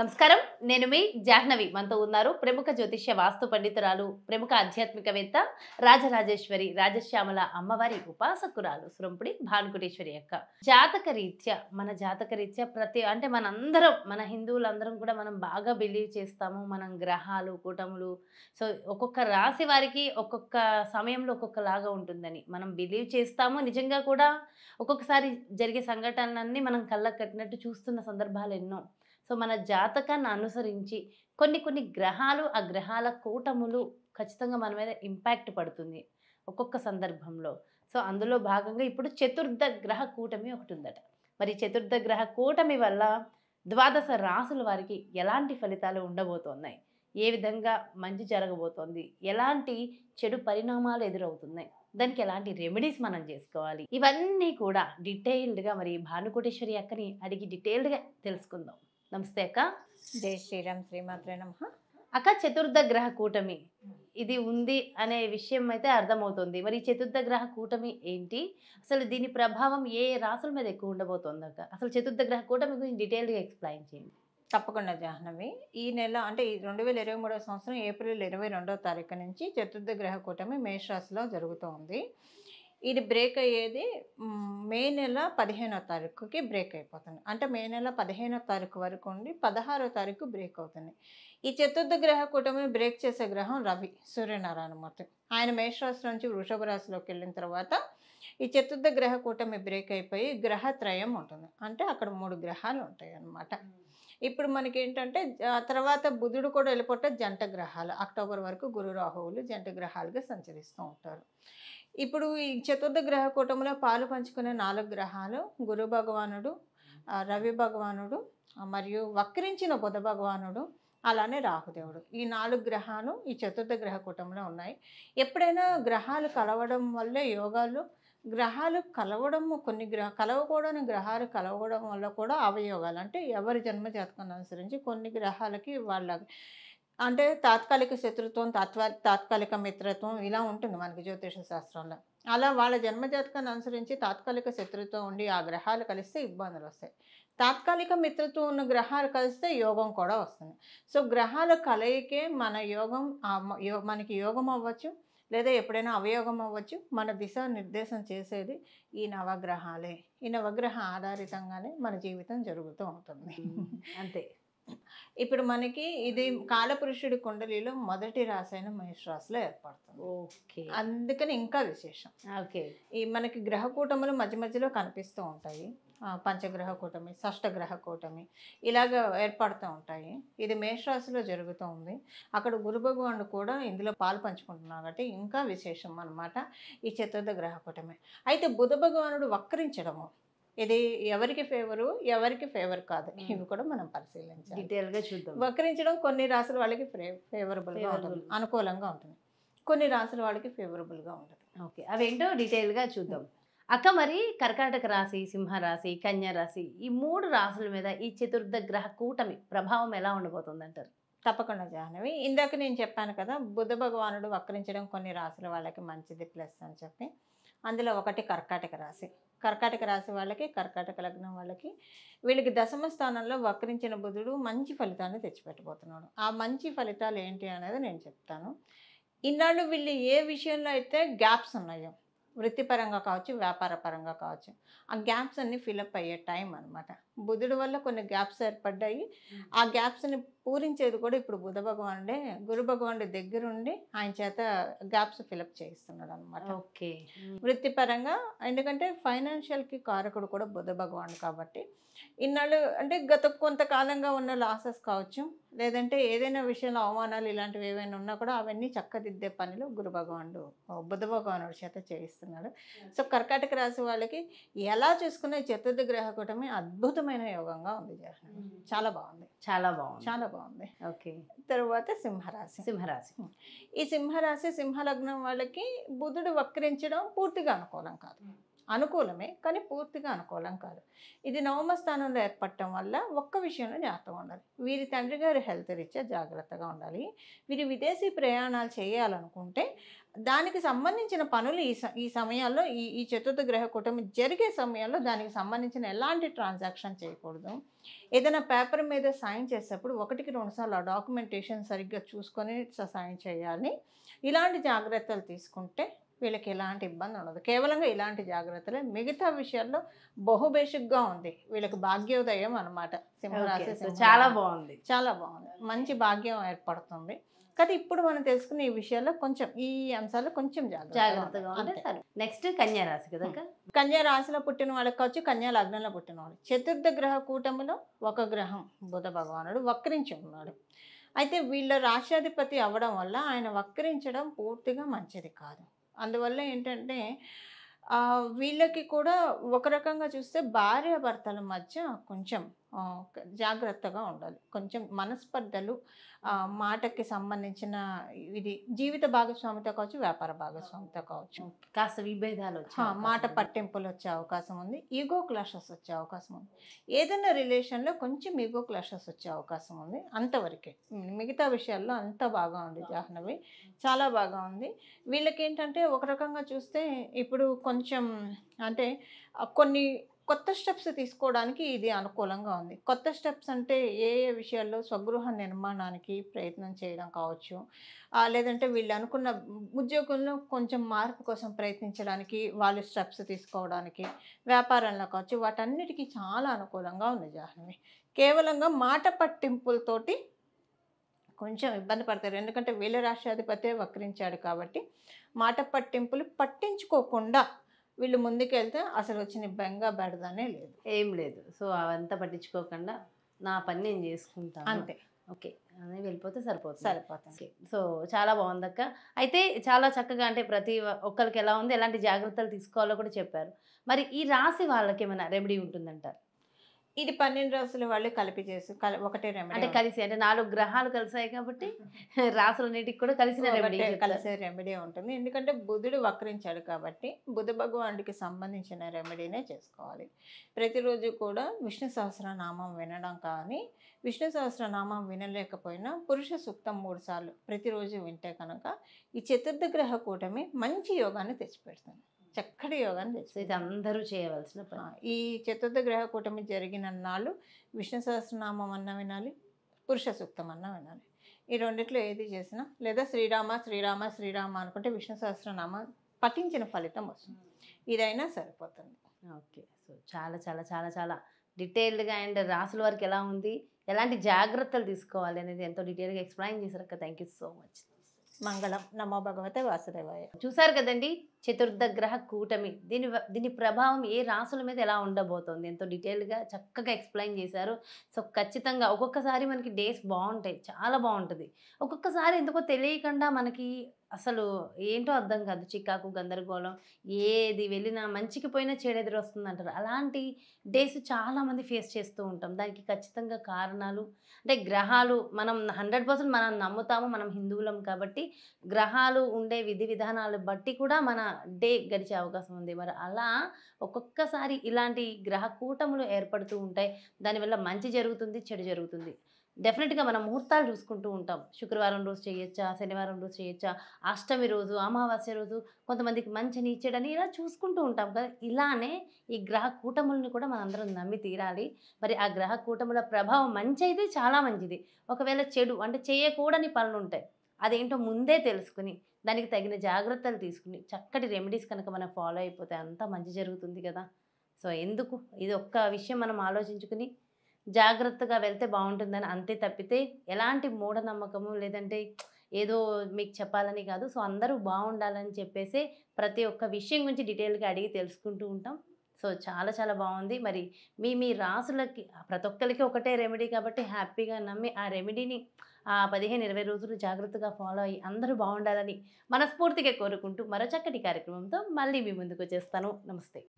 నమస్కారం నేను మీ జాహ్నవి మనతో ఉన్నారు ప్రముఖ జ్యోతిష్య వాస్తు పండితురాలు ప్రముఖ ఆధ్యాత్మికవేత్త రాజరాజేశ్వరి రాజశ్యామల అమ్మవారి ఉపాసకురాలు శ్రంపుడి భానుకుటేశ్వరి యొక్క జాతక రీత్యా మన జాతక రీత్యా ప్రతి అంటే మనందరం మన హిందువులందరం కూడా మనం బాగా బిలీవ్ చేస్తాము మనం గ్రహాలు కూటములు సో ఒక్కొక్క రాశి వారికి ఒక్కొక్క సమయంలో ఒక్కొక్కలాగా ఉంటుందని మనం బిలీవ్ చేస్తాము నిజంగా కూడా ఒక్కొక్కసారి జరిగే సంఘటనలన్నీ మనం కళ్ళకు కట్టినట్టు చూస్తున్న సందర్భాలు ఎన్నో సో మన జాతకాన్ని అనుసరించి కొన్ని కొన్ని గ్రహాలు ఆ గ్రహాల కూటములు ఖచ్చితంగా మన మీద ఇంపాక్ట్ పడుతుంది ఒక్కొక్క సందర్భంలో సో అందులో భాగంగా ఇప్పుడు చతుర్థ గ్రహ కూటమి ఒకటి ఉందట మరి చతుర్థ గ్రహ కూటమి వల్ల ద్వాదశ రాసుల వారికి ఎలాంటి ఫలితాలు ఉండబోతున్నాయి ఏ విధంగా మంచి జరగబోతోంది ఎలాంటి చెడు పరిణామాలు ఎదురవుతున్నాయి దానికి ఎలాంటి రెమెడీస్ మనం చేసుకోవాలి ఇవన్నీ కూడా డీటెయిల్డ్గా మరి భానుకోటేశ్వరి అక్కని అడిగి డీటెయిల్డ్గా తెలుసుకుందాం నమస్తే అక్క జై శ్రీరామ్ శ్రీమాత్రే నమ అక్క చతుర్థ గ్రహ కూటమి ఇది ఉంది అనే విషయం అయితే అర్థమవుతుంది మరి చతుర్థ గ్రహ కూటమి ఏంటి అసలు దీని ప్రభావం ఏ రాసుల మీద ఎక్కువ ఉండబోతుంది అక్క అసలు చతుర్థ గ్రహ కూటమి గురించి డీటెయిల్గా ఎక్స్ప్లెయిన్ చేయండి తప్పకుండా జాహ్నవి ఈ నెల అంటే ఈ రెండు వేల ఇరవై మూడవ సంవత్సరం ఏప్రిల్ ఇరవై రెండవ తారీఖు నుంచి చతుర్థ గ్రహ కూటమి మేషరాశిలో జరుగుతోంది ఇది బ్రేక్ అయ్యేది మే నెల పదిహేనో తారీఖుకి బ్రేక్ అయిపోతుంది అంటే మే నెల పదిహేనో తారీఖు వరకు ఉండి పదహారో తారీఖు బ్రేక్ అవుతుంది ఈ చతుర్థ గ్రహ కూటమి బ్రేక్ చేసే గ్రహం రవి సూర్యనారాయణమూర్తి ఆయన మేషరాశి నుంచి వృషభ రాశిలోకి వెళ్ళిన తర్వాత ఈ చతుర్థ గ్రహ కూటమి బ్రేక్ అయిపోయి గ్రహత్రయం ఉంటుంది అంటే అక్కడ మూడు గ్రహాలు ఉంటాయి అన్నమాట ఇప్పుడు మనకి ఏంటంటే తర్వాత బుధుడు కూడా వెళ్ళిపోతే జంట గ్రహాలు అక్టోబర్ వరకు గురు రాహువులు జంట గ్రహాలుగా సంచరిస్తూ ఉంటారు ఇప్పుడు ఈ చతుర్థ గ్రహ కూటంలో పాలు పంచుకునే నాలుగు గ్రహాలు గురు భగవానుడు రవి భగవానుడు మరియు వక్రించిన బుధ భగవానుడు అలానే రాహుదేవుడు ఈ నాలుగు గ్రహాలు ఈ చతుర్థ గ్రహ కూటంలో ఉన్నాయి ఎప్పుడైనా గ్రహాలు కలవడం వల్లే యోగాలు గ్రహాలు కలవడం కొన్ని గ్రహ కలవకూడని గ్రహాలు కలవడం వల్ల కూడా అవయోగాలు అంటే ఎవరి జన్మ జాతకాన్ని అనుసరించి కొన్ని గ్రహాలకి వాళ్ళ అంటే తాత్కాలిక శత్రుత్వం తాత్వా తాత్కాలిక మిత్రత్వం ఇలా ఉంటుంది మనకి జ్యోతిష శాస్త్రంలో అలా వాళ్ళ జన్మజాతకాన్ని అనుసరించి తాత్కాలిక శత్రుత్వం ఉండి ఆ గ్రహాలు కలిస్తే ఇబ్బందులు వస్తాయి తాత్కాలిక మిత్రత్వం ఉన్న గ్రహాలు కలిస్తే యోగం కూడా వస్తుంది సో గ్రహాల కలయికే మన యోగం మనకి యోగం అవ్వచ్చు లేదా ఎప్పుడైనా అవయోగం అవ్వచ్చు మన దిశ నిర్దేశం చేసేది ఈ నవగ్రహాలే ఈ నవగ్రహ ఆధారితంగానే మన జీవితం జరుగుతూ ఉంటుంది అంతే ఇప్పుడు మనకి ఇది కాలపురుషుడి కుండలిలో మొదటి రాసాయనం మహిషరాశిలో ఏర్పడుతుంది ఓకే అందుకని ఇంకా విశేషం ఓకే ఈ మనకి గ్రహ కూటములు మధ్య మధ్యలో కనిపిస్తూ ఉంటాయి పంచగ్రహ కూటమి గ్రహ కూటమి ఇలాగ ఏర్పడుతూ ఉంటాయి ఇది మేషరాశిలో జరుగుతూ ఉంది అక్కడ గురు భగవానుడు కూడా ఇందులో పాలు పంచుకుంటున్నారు కాబట్టి ఇంకా విశేషం అనమాట ఈ చతుర్థ గ్రహ కూటమి అయితే బుధ భగవానుడు వక్రించడము ఇది ఎవరికి ఫేవరు ఎవరికి ఫేవర్ కాదు ఇవి కూడా మనం పరిశీలించాలి డీటెయిల్గా చూద్దాం వక్రించడం కొన్ని రాసుల వాళ్ళకి ఫేవరబుల్గా ఉంటుంది అనుకూలంగా ఉంటుంది కొన్ని రాసుల వాళ్ళకి ఫేవరబుల్గా ఉంటుంది ఓకే అవేంటో డీటెయిల్గా చూద్దాం అక్క మరి కర్కాటక రాశి సింహరాశి కన్యా రాశి ఈ మూడు రాసుల మీద ఈ చతుర్థ గ్రహ కూటమి ప్రభావం ఎలా ఉండబోతుంది అంటారు తప్పకుండా జాహ్నవి ఇందాక నేను చెప్పాను కదా బుద్ధ భగవానుడు వక్రించడం కొన్ని రాసుల వాళ్ళకి మంచిది ప్లస్ అని చెప్పి అందులో ఒకటి కర్కాటక రాశి కర్కాటక రాశి వాళ్ళకి కర్కాటక లగ్నం వాళ్ళకి వీళ్ళకి దశమ స్థానంలో వక్రించిన బుధుడు మంచి ఫలితాన్ని తెచ్చిపెట్టబోతున్నాడు ఆ మంచి ఫలితాలు ఏంటి అనేది నేను చెప్తాను ఇన్నాళ్ళు వీళ్ళు ఏ విషయంలో అయితే గ్యాప్స్ ఉన్నాయో వృత్తిపరంగా కావచ్చు వ్యాపార పరంగా కావచ్చు ఆ గ్యాప్స్ అన్నీ ఫిలప్ అయ్యే టైం అనమాట బుధుడు వల్ల కొన్ని గ్యాప్స్ ఏర్పడ్డాయి ఆ గ్యాప్స్ని పూరించేది కూడా ఇప్పుడు బుధ భగవానుడే గురు భగవానుడి దగ్గరుండి ఆయన చేత గ్యాప్స్ ఫిలప్ చేయిస్తున్నాడు అనమాట ఓకే వృత్తిపరంగా ఎందుకంటే ఫైనాన్షియల్కి కారకుడు కూడా బుధ భగవానుడు కాబట్టి ఇన్నాళ్ళు అంటే గత కొంతకాలంగా ఉన్న లాసెస్ కావచ్చు లేదంటే ఏదైనా విషయంలో అవమానాలు ఇలాంటివి ఏవైనా ఉన్నా కూడా అవన్నీ చక్కదిద్దే పనిలో గురు భగవానుడు బుద్ధ భగవానుడు చేత చేయిస్తున్నాడు సో కర్కాటక రాశి వాళ్ళకి ఎలా చూసుకునే చతుర్థ గ్రహ కూటమి అద్భుతమైన యోగంగా ఉంది జహ్న చాలా బాగుంది చాలా బాగుంది చాలా బాగుంది ఓకే తర్వాత సింహరాశి సింహరాశి ఈ సింహరాశి సింహలగ్నం వాళ్ళకి బుధుడు వక్రించడం పూర్తిగా అనుకూలం కాదు అనుకూలమే కానీ పూర్తిగా అనుకూలం కాదు ఇది నవమ స్థానంలో ఏర్పడటం వల్ల ఒక్క విషయంలో జాగ్రత్తగా ఉండాలి వీరి తండ్రి గారి హెల్త్ రీత్యా జాగ్రత్తగా ఉండాలి వీరి విదేశీ ప్రయాణాలు చేయాలనుకుంటే దానికి సంబంధించిన పనులు ఈ ఈ సమయాల్లో ఈ ఈ చతుర్థ గ్రహ కూటమి జరిగే సమయాల్లో దానికి సంబంధించిన ఎలాంటి ట్రాన్సాక్షన్ చేయకూడదు ఏదైనా పేపర్ మీద సైన్ చేసేప్పుడు ఒకటికి రెండుసార్లు ఆ డాక్యుమెంటేషన్ సరిగ్గా చూసుకొని సైన్ చేయాలి ఇలాంటి జాగ్రత్తలు తీసుకుంటే వీళ్ళకి ఎలాంటి ఇబ్బంది ఉండదు కేవలంగా ఇలాంటి జాగ్రత్తలే మిగతా విషయాల్లో బహుబేషిక్గా ఉంది వీళ్ళకి భాగ్యోదయం అనమాట సింహరాశి చాలా బాగుంది చాలా బాగుంది మంచి భాగ్యం ఏర్పడుతుంది కానీ ఇప్పుడు మనం తెలుసుకున్న ఈ విషయాల్లో కొంచెం ఈ అంశాలు కొంచెం జాగ్రత్తగా నెక్స్ట్ కన్యారాశి కదా కన్యారాశిలో పుట్టిన వాళ్ళకి కావచ్చు కన్యా లగ్నంలో పుట్టిన వాళ్ళు చతుర్థ గ్రహ కూటమిలో ఒక గ్రహం బుధ భగవానుడు వక్రించి ఉన్నాడు అయితే వీళ్ళ రాష్ట్రాధిపతి అవ్వడం వల్ల ఆయన వక్రించడం పూర్తిగా మంచిది కాదు అందువల్ల ఏంటంటే వీళ్ళకి కూడా ఒక రకంగా చూస్తే భార్యాభర్తల మధ్య కొంచెం జాగ్రత్తగా ఉండాలి కొంచెం మనస్పర్ధలు మాటకి సంబంధించిన ఇది జీవిత భాగస్వామితో కావచ్చు వ్యాపార భాగస్వామితో కావచ్చు కాస్త విభేదాలు మాట పట్టింపులు వచ్చే అవకాశం ఉంది ఈగో క్లాషెస్ వచ్చే అవకాశం ఉంది ఏదైనా రిలేషన్లో కొంచెం ఈగో క్లాషెస్ వచ్చే అవకాశం ఉంది అంతవరకే మిగతా విషయాల్లో అంత బాగా ఉంది జాహ్నవి చాలా బాగా ఉంది వీళ్ళకి ఏంటంటే ఒక రకంగా చూస్తే ఇప్పుడు కొంచెం అంటే కొన్ని కొత్త స్టెప్స్ తీసుకోవడానికి ఇది అనుకూలంగా ఉంది కొత్త స్టెప్స్ అంటే ఏ ఏ విషయాల్లో స్వగృహ నిర్మాణానికి ప్రయత్నం చేయడం కావచ్చు లేదంటే వీళ్ళు అనుకున్న ఉద్యోగుల్లో కొంచెం మార్పు కోసం ప్రయత్నించడానికి వాళ్ళు స్టెప్స్ తీసుకోవడానికి వ్యాపారంలో కావచ్చు వాటన్నిటికీ చాలా అనుకూలంగా ఉంది జాహ్నవి కేవలంగా మాట పట్టింపులతోటి కొంచెం ఇబ్బంది పడతారు ఎందుకంటే వీళ్ళ రాష్ట్రాధిపతి వక్రించాడు కాబట్టి మాట పట్టింపులు పట్టించుకోకుండా వీళ్ళు ముందుకెళ్తే అసలు వచ్చిన బెంగ బెడదనే లేదు ఏం లేదు సో అవంతా పట్టించుకోకుండా నా పని నేను చేసుకుంటాను అంతే ఓకే అని వెళ్ళిపోతే సరిపోతుంది సరిపోతుంది సో చాలా బాగుందక్క అయితే చాలా చక్కగా అంటే ప్రతి ఒక్కరికి ఎలా ఉంది ఎలాంటి జాగ్రత్తలు తీసుకోవాలో కూడా చెప్పారు మరి ఈ రాసి వాళ్ళకి ఏమైనా రెమెడీ ఉంటుందంటారు ఇది పన్నెండు రాసులు వాళ్ళు కలిపి చేసి ఒకటే రెమెడీ అంటే కలిసి అంటే నాలుగు గ్రహాలు కలిసాయి కాబట్టి రాసులన్నిటికి కూడా కలిసి కలిసే రెమెడీ ఉంటుంది ఎందుకంటే బుధుడు వక్రించాడు కాబట్టి బుధ భగవానుడికి సంబంధించిన రెమెడీనే చేసుకోవాలి ప్రతిరోజు కూడా విష్ణు సహస్రనామం వినడం కానీ విష్ణు సహస్రనామం వినలేకపోయినా పురుష సూక్తం మూడు సార్లు ప్రతిరోజు వింటే కనుక ఈ చతుర్థ గ్రహ కూటమి మంచి యోగాన్ని తెచ్చిపెడుతుంది చక్కటి యోగాన్ని తెలుసు ఇది అందరూ చేయవలసిన పని ఈ చతుర్థ గ్రహ కూటమి జరిగిన నాళ్ళు విష్ణు సహస్రనామం అన్న వినాలి పురుష సూక్తం అన్న వినాలి ఈ రెండిట్లో ఏది చేసినా లేదా శ్రీరామ శ్రీరామ శ్రీరామ అనుకుంటే విష్ణు సహస్రనామం పఠించిన ఫలితం వస్తుంది ఇదైనా సరిపోతుంది ఓకే సో చాలా చాలా చాలా చాలా డీటెయిల్డ్గా అండ్ రాసుల వరకు ఎలా ఉంది ఎలాంటి జాగ్రత్తలు తీసుకోవాలి అనేది ఎంతో డీటెయిల్గా ఎక్స్ప్లెయిన్ చేశారు అక్క థ్యాంక్ యూ సో మచ్ మంగళం నమో భగవతే వాసుదేవాయ చూసారు కదండి చతుర్థ గ్రహ కూటమి దీని దీని ప్రభావం ఏ రాసుల మీద ఎలా ఉండబోతోంది ఎంతో డీటెయిల్గా చక్కగా ఎక్స్ప్లెయిన్ చేశారు సో ఖచ్చితంగా ఒక్కొక్కసారి మనకి డేస్ బాగుంటాయి చాలా బాగుంటుంది ఒక్కొక్కసారి ఎందుకో తెలియకుండా మనకి అసలు ఏంటో అర్థం కాదు చికాకు గందరగోళం ఏది వెళ్ళినా మంచికి పోయినా చేడెదురు వస్తుంది అంటారు అలాంటి డేస్ చాలామంది ఫేస్ చేస్తూ ఉంటాం దానికి ఖచ్చితంగా కారణాలు అంటే గ్రహాలు మనం హండ్రెడ్ పర్సెంట్ మనం నమ్ముతాము మనం హిందువులం కాబట్టి గ్రహాలు ఉండే విధి విధానాలు బట్టి కూడా మన డే గడిచే అవకాశం ఉంది మరి అలా ఒక్కొక్కసారి ఇలాంటి గ్రహ కూటములు ఏర్పడుతూ ఉంటాయి దానివల్ల మంచి జరుగుతుంది చెడు జరుగుతుంది డెఫినెట్గా మనం ముహూర్తాలు చూసుకుంటూ ఉంటాం శుక్రవారం రోజు చేయొచ్చా శనివారం రోజు చేయొచ్చా అష్టమి రోజు అమావాస్య రోజు కొంతమందికి మంచి నీచడని ఇలా చూసుకుంటూ ఉంటాం కదా ఇలానే ఈ గ్రహ కూటములను కూడా మనందరం నమ్మి తీరాలి మరి ఆ గ్రహ కూటముల ప్రభావం మంచి అయితే చాలా మంచిది ఒకవేళ చెడు అంటే చేయకూడని పనులు ఉంటాయి అదేంటో ముందే తెలుసుకుని దానికి తగిన జాగ్రత్తలు తీసుకుని చక్కటి రెమెడీస్ కనుక మనం ఫాలో అయిపోతే అంతా మంచి జరుగుతుంది కదా సో ఎందుకు ఇది ఒక్క విషయం మనం ఆలోచించుకుని జాగ్రత్తగా వెళ్తే బాగుంటుందని అంతే తప్పితే ఎలాంటి మూఢనమ్మకము లేదంటే ఏదో మీకు చెప్పాలని కాదు సో అందరూ బాగుండాలని చెప్పేసి ప్రతి ఒక్క విషయం గురించి డీటెయిల్గా అడిగి తెలుసుకుంటూ ఉంటాం సో చాలా చాలా బాగుంది మరి మీ మీ రాసులకి ప్రతి ఒక్కరికి ఒకటే రెమెడీ కాబట్టి హ్యాపీగా నమ్మి ఆ రెమెడీని ఆ పదిహేను ఇరవై రోజులు జాగ్రత్తగా ఫాలో అయ్యి అందరూ బాగుండాలని మనస్ఫూర్తిగా కోరుకుంటూ మరో చక్కటి కార్యక్రమంతో మళ్ళీ మీ ముందుకు వచ్చేస్తాను నమస్తే